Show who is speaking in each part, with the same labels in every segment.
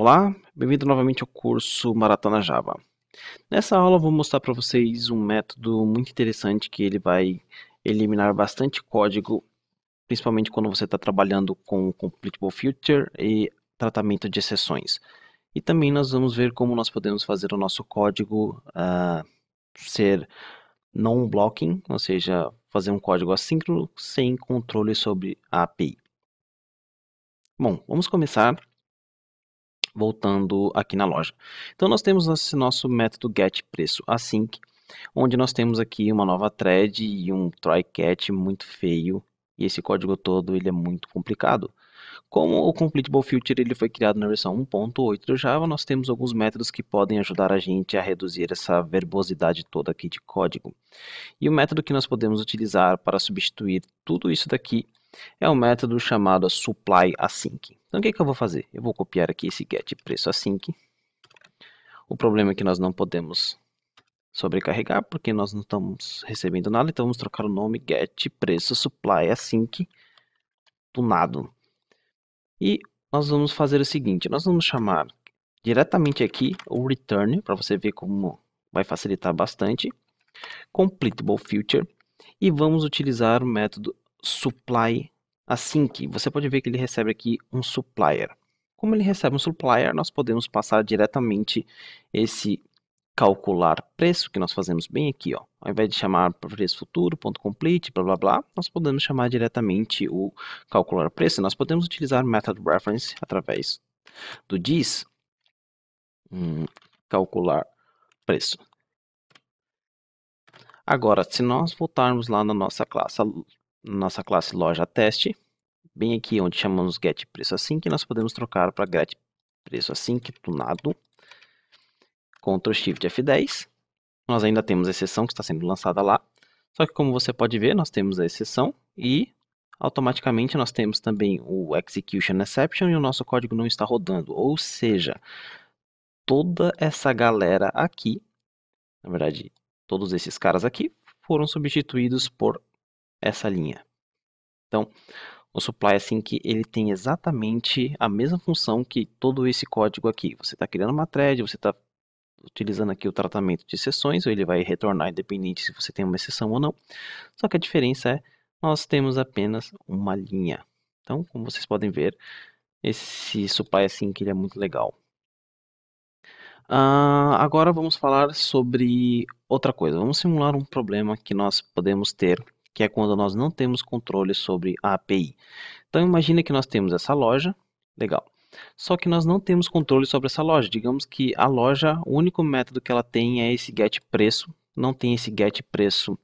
Speaker 1: Olá, bem-vindo novamente ao curso Maratona Java. Nessa aula eu vou mostrar para vocês um método muito interessante que ele vai eliminar bastante código, principalmente quando você está trabalhando com Completable Future e tratamento de exceções. E também nós vamos ver como nós podemos fazer o nosso código uh, ser non-blocking, ou seja, fazer um código assíncrono sem controle sobre a API. Bom, vamos começar voltando aqui na loja. Então nós temos esse nosso método get preço async, onde nós temos aqui uma nova thread e um try catch muito feio, e esse código todo ele é muito complicado. Como o completable filter ele foi criado na versão 1.8 do Java, nós temos alguns métodos que podem ajudar a gente a reduzir essa verbosidade toda aqui de código. E o método que nós podemos utilizar para substituir tudo isso daqui é um método chamado supply async. Então o que, que eu vou fazer? Eu vou copiar aqui esse get preço async. O problema é que nós não podemos sobrecarregar porque nós não estamos recebendo nada, então vamos trocar o nome get preço supply async do nada. E nós vamos fazer o seguinte, nós vamos chamar diretamente aqui o return para você ver como vai facilitar bastante completable future e vamos utilizar o método supply assim que você pode ver que ele recebe aqui um supplier. Como ele recebe um supplier, nós podemos passar diretamente esse calcular preço que nós fazemos bem aqui, ó. Ao invés de chamar preço futuro, ponto complete, blá blá blá, nós podemos chamar diretamente o calcular preço. Nós podemos utilizar method reference através do this hum, calcular preço. Agora, se nós voltarmos lá na nossa classe nossa classe loja teste, bem aqui onde chamamos get preço assim, que nós podemos trocar para get preço assim, que tunado, Ctrl Shift F10. Nós ainda temos a exceção que está sendo lançada lá. Só que como você pode ver, nós temos a exceção e automaticamente nós temos também o execution exception e o nosso código não está rodando. Ou seja, toda essa galera aqui, na verdade, todos esses caras aqui foram substituídos por essa linha. Então, o supply é assim que ele tem exatamente a mesma função que todo esse código aqui. Você está criando uma thread, você está utilizando aqui o tratamento de sessões, ele vai retornar independente se você tem uma exceção ou não. Só que a diferença é nós temos apenas uma linha. Então, como vocês podem ver, esse supply é assim que ele é muito legal. Uh, agora vamos falar sobre outra coisa. Vamos simular um problema que nós podemos ter que é quando nós não temos controle sobre a API. Então imagine que nós temos essa loja, legal. Só que nós não temos controle sobre essa loja. Digamos que a loja, o único método que ela tem é esse get preço, não tem esse get preço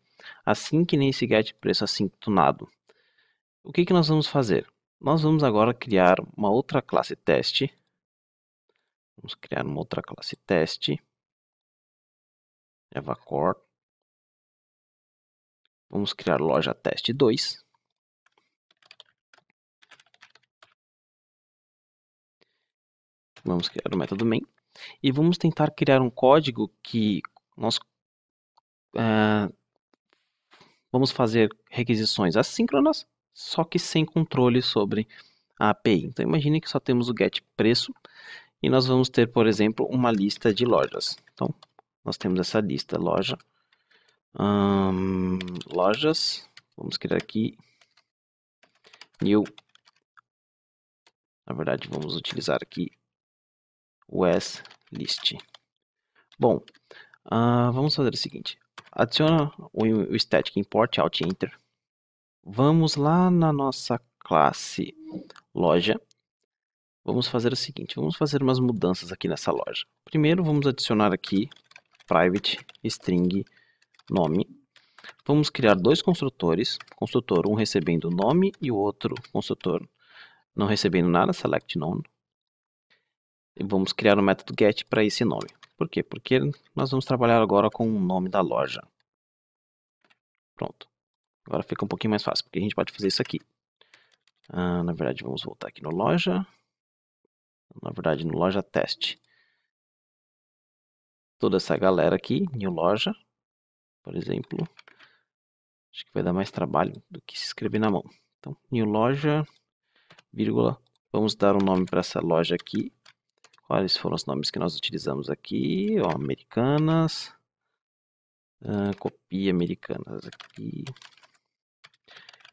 Speaker 1: assim que nem esse get preço assim tunado. O que, que nós vamos fazer? Nós vamos agora criar uma outra classe teste. Vamos criar uma outra classe teste. Evacor Vamos criar loja teste dois Vamos criar o método main. E vamos tentar criar um código que nós eh, vamos fazer requisições assíncronas, só que sem controle sobre a API. Então imagine que só temos o get preço e nós vamos ter, por exemplo, uma lista de lojas. Então nós temos essa lista loja um, lojas. Vamos criar aqui. New. Na verdade, vamos utilizar aqui West List. Bom, uh, vamos fazer o seguinte. Adiciona o, o static import alt enter. Vamos lá na nossa classe loja. Vamos fazer o seguinte, vamos fazer umas mudanças aqui nessa loja. Primeiro, vamos adicionar aqui private string nome. Vamos criar dois construtores, construtor um recebendo nome e o outro construtor não recebendo nada, select none. E vamos criar o um método get para esse nome. Por quê? Porque nós vamos trabalhar agora com o nome da loja. Pronto. Agora fica um pouquinho mais fácil, porque a gente pode fazer isso aqui. Ah, na verdade, vamos voltar aqui no loja. Na verdade, no loja teste. Toda essa galera aqui, new loja por exemplo. Acho que vai dar mais trabalho do que se escrever na mão. Então, new loja, vírgula, vamos dar um nome para essa loja aqui. Quais foram os nomes que nós utilizamos aqui? Ó, americanas, uh, copia americanas aqui,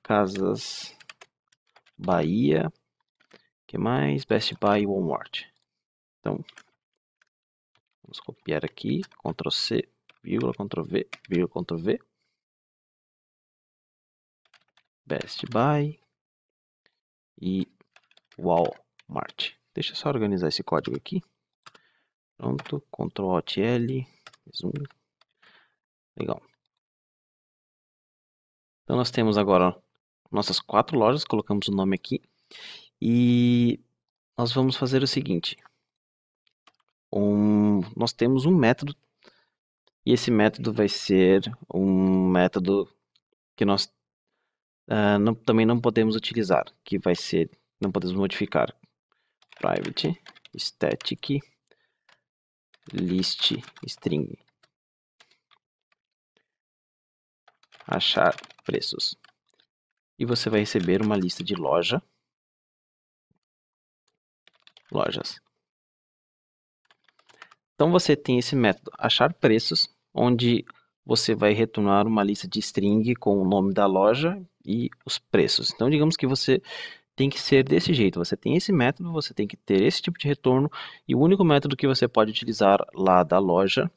Speaker 1: casas, Bahia, que mais? Best Buy, Walmart. Então, vamos copiar aqui, Ctrl C, vírgula, Ctrl V, vírgula, Ctrl V. Best Buy e Walmart. Deixa eu só organizar esse código aqui. Pronto, Ctrl Alt L, zoom. Legal. Então nós temos agora nossas quatro lojas, colocamos o nome aqui. E nós vamos fazer o seguinte. Um, nós temos um método e esse método vai ser um método que nós uh, não, também não podemos utilizar, que vai ser, não podemos modificar. Private static list string achar preços. E você vai receber uma lista de loja lojas. Então você tem esse método achar preços, onde você vai retornar uma lista de string com o nome da loja e os preços. Então digamos que você tem que ser desse jeito. Você tem esse método, você tem que ter esse tipo de retorno e o único método que você pode utilizar lá da loja,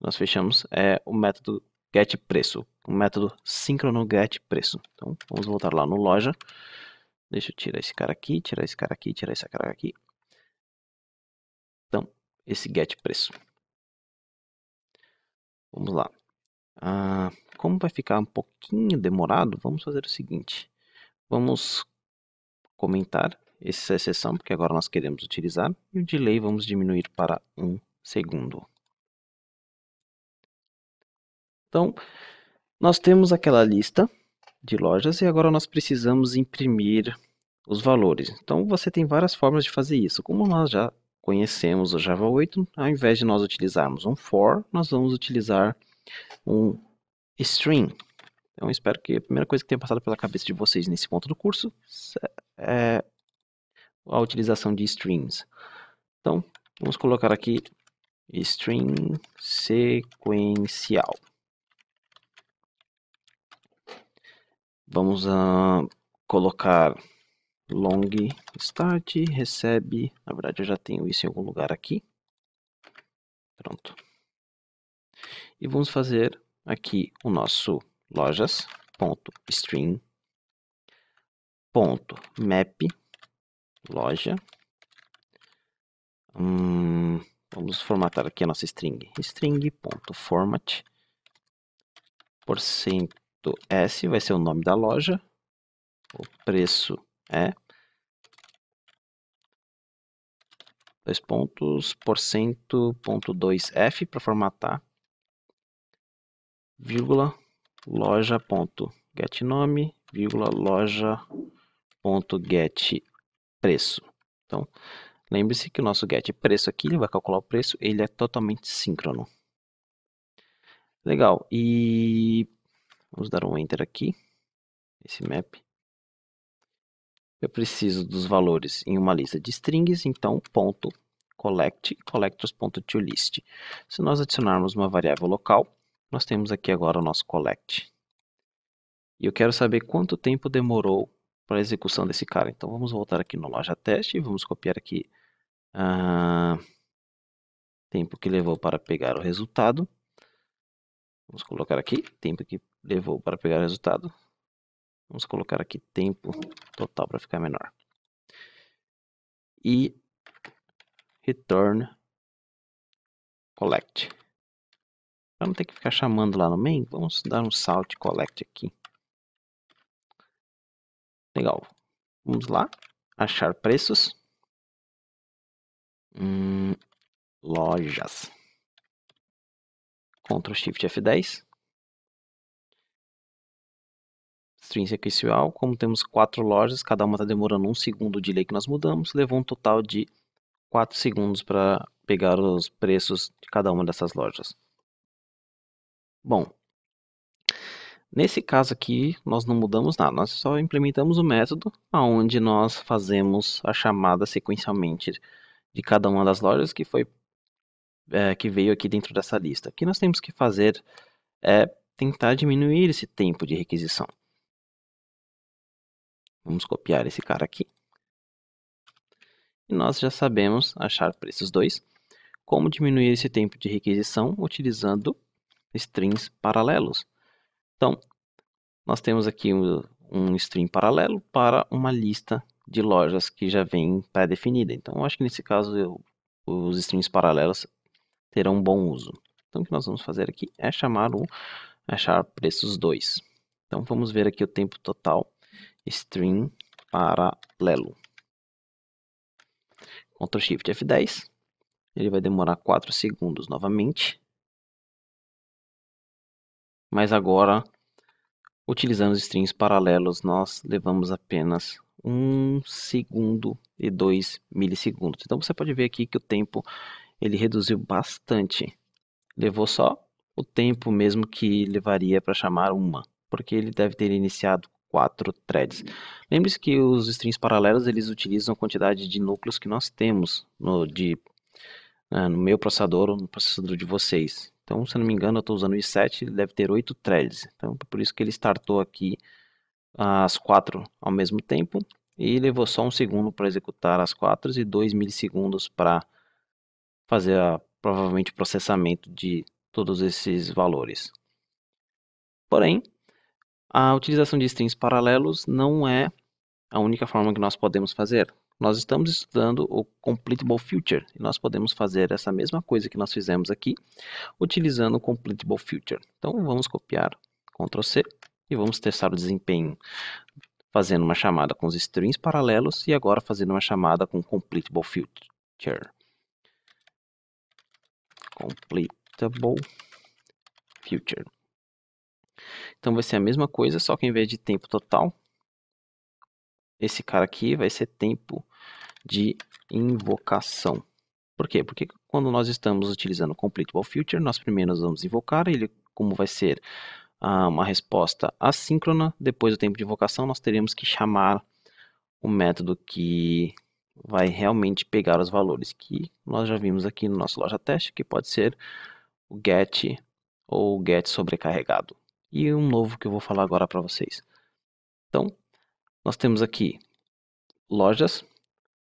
Speaker 1: nós fechamos, é o método get preço, o método síncrono get preço. Então vamos voltar lá no loja. Deixa eu tirar esse cara aqui, tirar esse cara aqui, tirar esse cara aqui esse get preço. Vamos lá. Ah, como vai ficar um pouquinho demorado, vamos fazer o seguinte. Vamos comentar essa exceção, porque agora nós queremos utilizar. E o delay vamos diminuir para um segundo. Então, nós temos aquela lista de lojas e agora nós precisamos imprimir os valores. Então, você tem várias formas de fazer isso. Como nós já conhecemos o Java 8, ao invés de nós utilizarmos um for, nós vamos utilizar um string. Então, espero que a primeira coisa que tenha passado pela cabeça de vocês nesse ponto do curso é a utilização de strings. Então, vamos colocar aqui string sequencial. Vamos uh, colocar long start recebe, na verdade eu já tenho isso em algum lugar aqui. Pronto. E vamos fazer aqui o nosso lojas.string ponto map loja hum, vamos formatar aqui a nossa string string ponto format por cento s vai ser o nome da loja o preço é dois pontos por cento ponto dois f para formatar vírgula loja ponto get nome vírgula loja ponto get preço então lembre-se que o nosso get preço aqui ele vai calcular o preço ele é totalmente síncrono legal e vamos dar um enter aqui esse map eu preciso dos valores em uma lista de strings, então ponto collect collectors.toList. Se nós adicionarmos uma variável local, nós temos aqui agora o nosso collect. E eu quero saber quanto tempo demorou para a execução desse cara. Então vamos voltar aqui no loja teste e vamos copiar aqui uh, tempo que levou para pegar o resultado. Vamos colocar aqui tempo que levou para pegar o resultado. Vamos colocar aqui tempo total para ficar menor. E return collect. Para não ter que ficar chamando lá no main, vamos dar um salt collect aqui. Legal. Vamos lá. Achar preços. Hum, lojas. Ctrl Shift F10. extrínseca sequencial. É como temos quatro lojas, cada uma está demorando um segundo de delay que nós mudamos, levou um total de quatro segundos para pegar os preços de cada uma dessas lojas. Bom, nesse caso aqui nós não mudamos nada, nós só implementamos o método onde nós fazemos a chamada sequencialmente de cada uma das lojas que foi é, que veio aqui dentro dessa lista. O que nós temos que fazer é tentar diminuir esse tempo de requisição. Vamos copiar esse cara aqui. E nós já sabemos achar preços 2. Como diminuir esse tempo de requisição utilizando strings paralelos. Então, nós temos aqui um, um string paralelo para uma lista de lojas que já vem pré-definida. Então, eu acho que nesse caso eu, os strings paralelos terão um bom uso. Então, o que nós vamos fazer aqui é chamar o achar preços 2. Então, vamos ver aqui o tempo total string paralelo. Ctrl Shift F10. Ele vai demorar 4 segundos novamente. Mas agora, utilizando os strings paralelos, nós levamos apenas 1 segundo e 2 milissegundos. Então você pode ver aqui que o tempo ele reduziu bastante. Levou só o tempo mesmo que levaria para chamar uma, porque ele deve ter iniciado quatro threads. Lembre-se que os strings paralelos eles utilizam a quantidade de núcleos que nós temos no, de, ah, no meu processador ou no processador de vocês. Então, se eu não me engano, eu estou usando o i7, ele deve ter oito threads. Então, por isso que ele startou aqui ah, as quatro ao mesmo tempo e levou só um segundo para executar as quatro e dois milissegundos para fazer a, provavelmente o processamento de todos esses valores. Porém, a utilização de strings paralelos não é a única forma que nós podemos fazer. Nós estamos estudando o Completable Future e nós podemos fazer essa mesma coisa que nós fizemos aqui utilizando o Completable Future. Então vamos copiar Ctrl C e vamos testar o desempenho fazendo uma chamada com os strings paralelos e agora fazendo uma chamada com Completable Future. Completable Future. Então vai ser a mesma coisa, só que em vez de tempo total, esse cara aqui vai ser tempo de invocação. Por quê? Porque quando nós estamos utilizando o Completable Future, nós primeiro nós vamos invocar ele, como vai ser ah, uma resposta assíncrona, depois do tempo de invocação, nós teremos que chamar o método que vai realmente pegar os valores que nós já vimos aqui no nosso loja teste, que pode ser o get ou o get sobrecarregado e um novo que eu vou falar agora para vocês. Então, nós temos aqui lojas.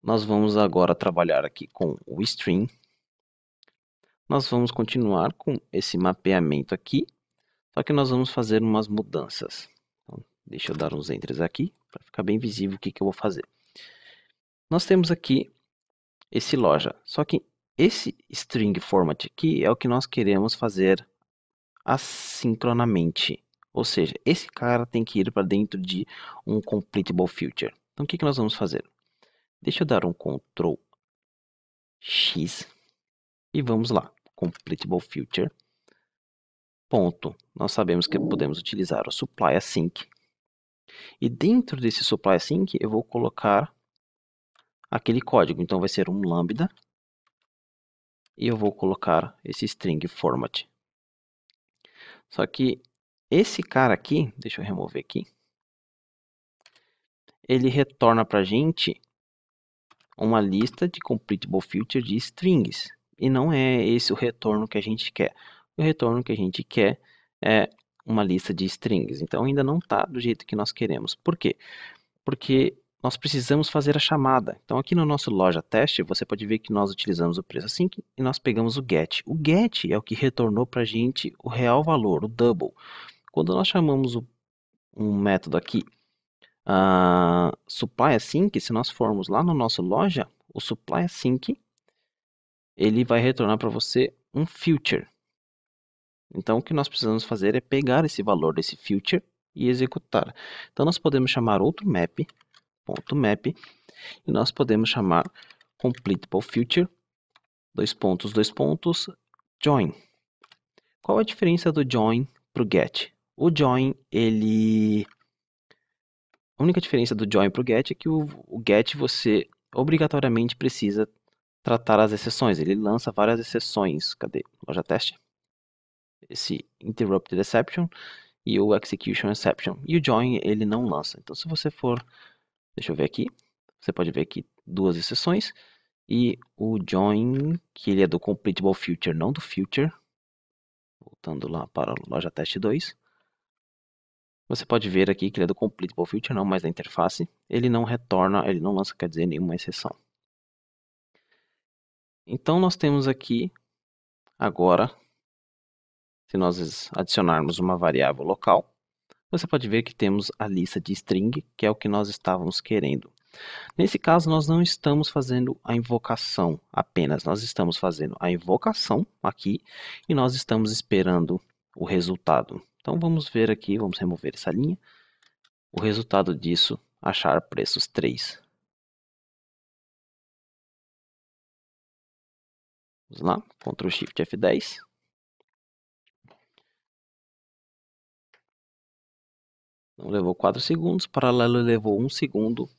Speaker 1: Nós vamos agora trabalhar aqui com o stream. Nós vamos continuar com esse mapeamento aqui, só que nós vamos fazer umas mudanças. Então, deixa eu dar uns entres aqui para ficar bem visível o que, que eu vou fazer. Nós temos aqui esse loja, só que esse string format aqui é o que nós queremos fazer assincronamente. Ou seja, esse cara tem que ir para dentro de um completable future. Então o que, que nós vamos fazer? Deixa eu dar um Ctrl X e vamos lá. Completable future. Ponto. Nós sabemos que podemos utilizar o supply async. E dentro desse supply async eu vou colocar aquele código. Então vai ser um lambda e eu vou colocar esse string format. Só que esse cara aqui, deixa eu remover aqui, ele retorna para a gente uma lista de completable filter de strings. E não é esse o retorno que a gente quer. O retorno que a gente quer é uma lista de strings. Então ainda não está do jeito que nós queremos. Por quê? Porque nós precisamos fazer a chamada. Então, aqui no nosso loja teste, você pode ver que nós utilizamos o preço async assim e nós pegamos o get. O get é o que retornou para a gente o real valor, o double. Quando nós chamamos o, um método aqui, uh, supply async, assim, se nós formos lá no nosso loja, o supply é async, assim ele vai retornar para você um future. Então, o que nós precisamos fazer é pegar esse valor desse future e executar. Então, nós podemos chamar outro map map e nós podemos chamar completeFuture, dois pontos, dois pontos, join. Qual a diferença do join para o get? O join, ele... A única diferença do join para o get é que o, o get você obrigatoriamente precisa tratar as exceções. Ele lança várias exceções. Cadê? Loja teste. Esse interrupt exception e o execution exception. E o join ele não lança. Então se você for Deixa eu ver aqui. Você pode ver aqui duas exceções. E o join, que ele é do compatible future, não do future. Voltando lá para a loja teste 2. Você pode ver aqui que ele é do compatible future, não mais da interface. Ele não retorna, ele não lança, quer dizer, nenhuma exceção. Então nós temos aqui agora, se nós adicionarmos uma variável local, você pode ver que temos a lista de string, que é o que nós estávamos querendo. Nesse caso, nós não estamos fazendo a invocação apenas, nós estamos fazendo a invocação aqui e nós estamos esperando o resultado. Então, vamos ver aqui, vamos remover essa linha. O resultado disso, achar preços 3. Vamos lá, Ctrl Shift F10. Não levou 4 segundos, paralelo levou 1 segundo.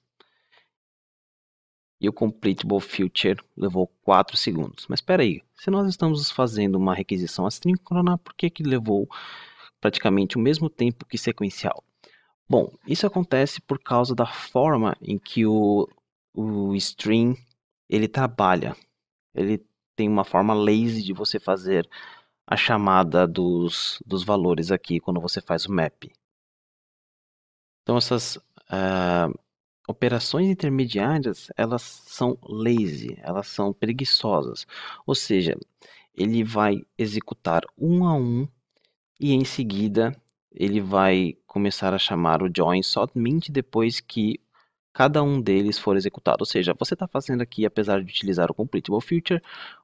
Speaker 1: E o completeable Future levou 4 segundos. Mas espera aí, se nós estamos fazendo uma requisição assíncrona, por que, que levou praticamente o mesmo tempo que sequencial? Bom, isso acontece por causa da forma em que o, o stream ele trabalha. Ele tem uma forma lazy de você fazer a chamada dos, dos valores aqui quando você faz o map. Então essas uh, operações intermediárias elas são lazy, elas são preguiçosas, ou seja, ele vai executar um a um e em seguida ele vai começar a chamar o join somente depois que cada um deles for executado. Ou seja, você está fazendo aqui, apesar de utilizar o completable future,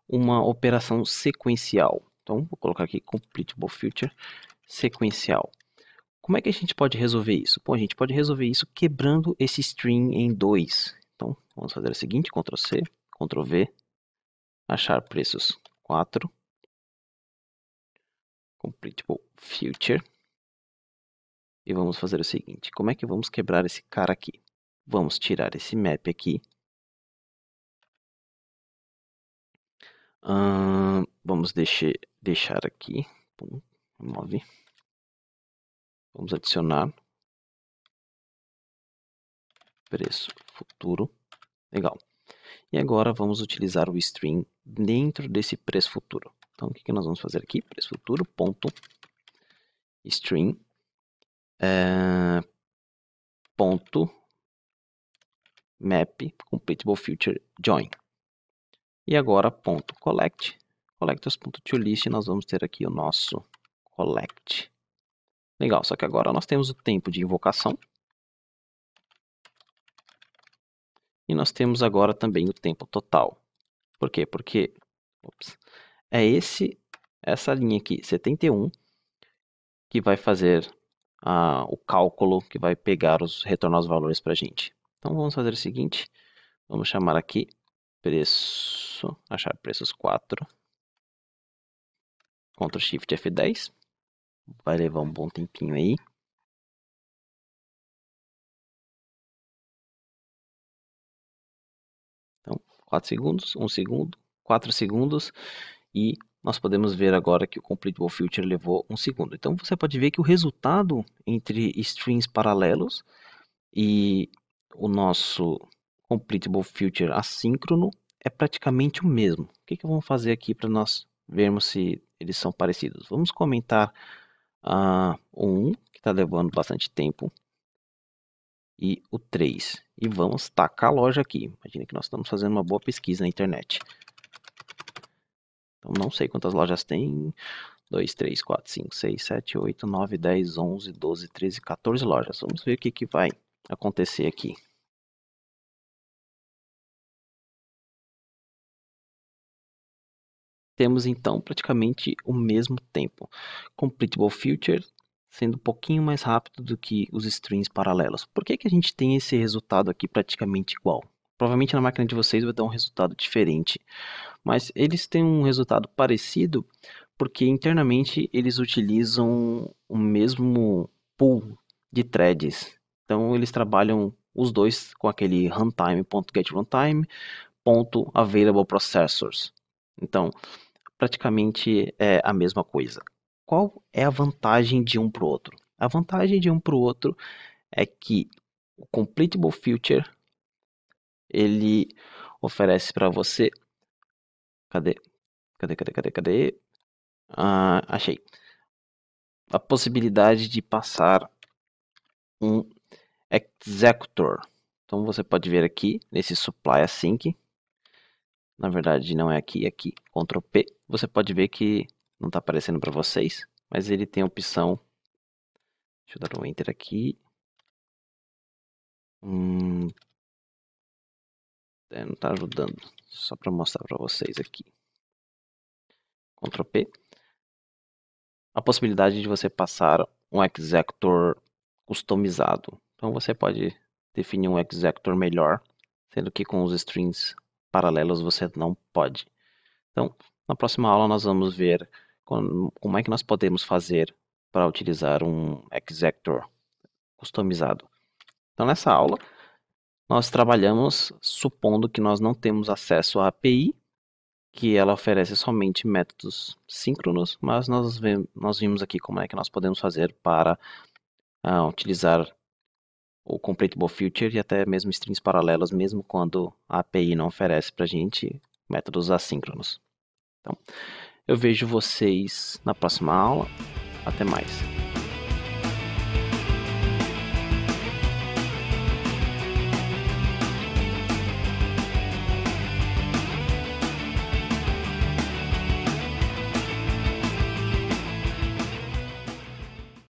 Speaker 1: uma operação sequencial. Então, vou colocar aqui completable future sequencial. Como é que a gente pode resolver isso? Bom, a gente pode resolver isso quebrando esse string em dois. Então, vamos fazer o seguinte, Ctrl C, Ctrl V, achar preços 4, completable tipo, future, e vamos fazer o seguinte, como é que vamos quebrar esse cara aqui? Vamos tirar esse map aqui, hum, vamos deixar, deixar aqui, 9, Vamos adicionar. Preço futuro. Legal. E agora vamos utilizar o string dentro desse preço futuro. Então, o que, nós vamos fazer aqui? Preço futuro ponto string é, ponto map compatible future join. E agora ponto collect. Collectors.toList nós vamos ter aqui o nosso collect Legal, só que agora nós temos o tempo de invocação. E nós temos agora também o tempo total. Por quê? Porque ops, é esse essa linha aqui, 71, que vai fazer ah, o cálculo, que vai pegar os retornar os valores para a gente. Então vamos fazer o seguinte, vamos chamar aqui preço, achar preços 4, Ctrl Shift F10. Vai levar um bom tempinho aí. Então, 4 segundos, 1 segundo, 4 segundos e nós podemos ver agora que o Complete Wall Filter levou 1 segundo. Então, você pode ver que o resultado entre strings paralelos e o nosso Completable Filter assíncrono é praticamente o mesmo. O que, que eu vou fazer aqui para nós vermos se eles são parecidos? Vamos comentar ah, o 1, que está levando bastante tempo. E o 3. E vamos tacar a loja aqui. Imagina que nós estamos fazendo uma boa pesquisa na internet. Então não sei quantas lojas tem. 2, 3, 4, 5, 6, 7, 8, 9, 10, 11, 12, 13, 14 lojas. Vamos ver o que, que vai acontecer aqui. Temos então praticamente o mesmo tempo. Completable Future sendo um pouquinho mais rápido do que os strings paralelos. Por que, que a gente tem esse resultado aqui praticamente igual? Provavelmente na máquina de vocês vai dar um resultado diferente, mas eles têm um resultado parecido porque internamente eles utilizam o mesmo pool de threads. Então eles trabalham os dois com aquele runtime.getRuntime.availableProcessors. Então, praticamente é, a mesma coisa. Qual é a vantagem de um para o outro? A vantagem de um para o outro é que o Completable Future ele oferece para você. Cadê? Cadê, cadê, cadê, cadê? Ah, achei. A possibilidade de passar um executor. Então você pode ver aqui nesse supply async na verdade não é aqui, é aqui, Ctrl P, você pode ver que não está aparecendo para vocês, mas ele tem a opção, deixa eu dar um Enter aqui, hum, é, não está ajudando, só para mostrar para vocês aqui, Ctrl P, a possibilidade de você passar um executor customizado, então você pode definir um executor melhor, sendo que com os strings paralelos você não pode. Então, na próxima aula nós vamos ver como é que nós podemos fazer para utilizar um executor customizado. Então, nessa aula, nós trabalhamos supondo que nós não temos acesso à API, que ela oferece somente métodos síncronos, mas nós, vemos, nós vimos aqui como é que nós podemos fazer para uh, utilizar o Completable Future e até mesmo strings paralelas, mesmo quando a API não oferece para a gente métodos assíncronos. Então, eu vejo vocês na próxima aula. Até mais.